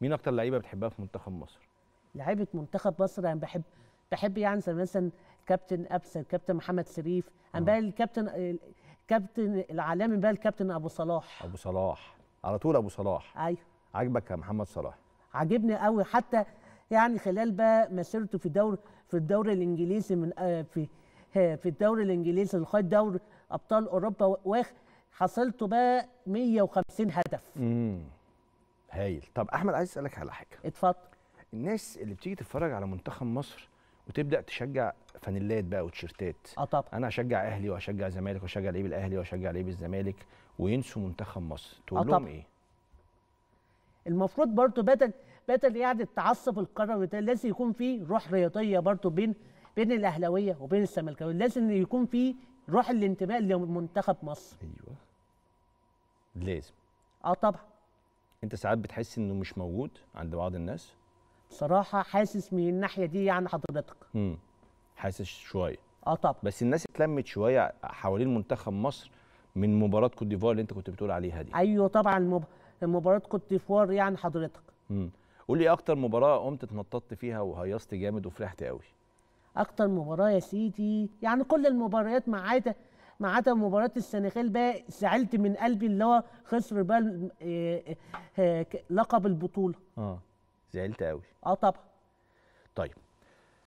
مين اكتر لعيبه بتحبها في منتخب مصر لعيبه منتخب مصر انا بحب بحب يعني مثلا كابتن ابسل كابتن محمد شريف انا آه. بقى الكابتن كابتن العالمي بقى الكابتن ابو صلاح ابو صلاح على طول ابو صلاح ايوه عاجبك يا محمد صلاح عاجبني قوي حتى يعني خلال بقى مسيرته في دور في الدوري الانجليزي من آه، في في الدوري الانجليزي لغايه دوري ابطال اوروبا واخ حصلته بقى 150 هدف امم هايل طب احمد عايز اسالك على حاجه اتفضل الناس اللي بتيجي تتفرج على منتخب مصر وتبدا تشجع فانيلات بقى وتيشيرتات اه طبعا انا اشجع اهلي واشجع زمالك واشجع لعيب الاهلي واشجع لعيب الزمالك وينسوا منتخب مصر تقول آه لهم ايه المفروض برضو بدل بدل يعني التعصب القروي ده لازم يكون في روح رياضيه برضو بين بين الاهلاويه وبين الزمالكاوي لازم يكون في روح الانتماء لمنتخب مصر ايوه لازم اه طبعا انت ساعات بتحس انه مش موجود عند بعض الناس بصراحه حاسس من الناحيه دي يعني حضرتك امم حاسس شويه اه طبعا بس الناس اتلمت شويه حوالين منتخب مصر من مباراه كوت ديفوار اللي انت كنت بتقول عليها دي ايوه طبعا مب... مباراه كوت ديفوار يعني حضرتك امم قول لي اكتر مباراه قمت اتنططت فيها وهيصت جامد وفرحت قوي اكتر مباراه يا سيدي يعني كل المباريات ما عدا مع عدم مباراه السنغال بقى زعلت من قلبي اللي هو خسر بقى إيه، إيه، إيه، لقب البطوله اه زعلت قوي اه طبعا طيب